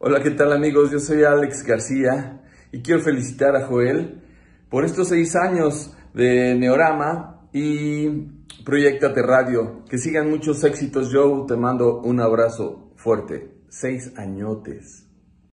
Hola, ¿qué tal amigos? Yo soy Alex García y quiero felicitar a Joel por estos seis años de Neorama y Proyectate Radio. Que sigan muchos éxitos, Yo Te mando un abrazo fuerte. Seis añotes.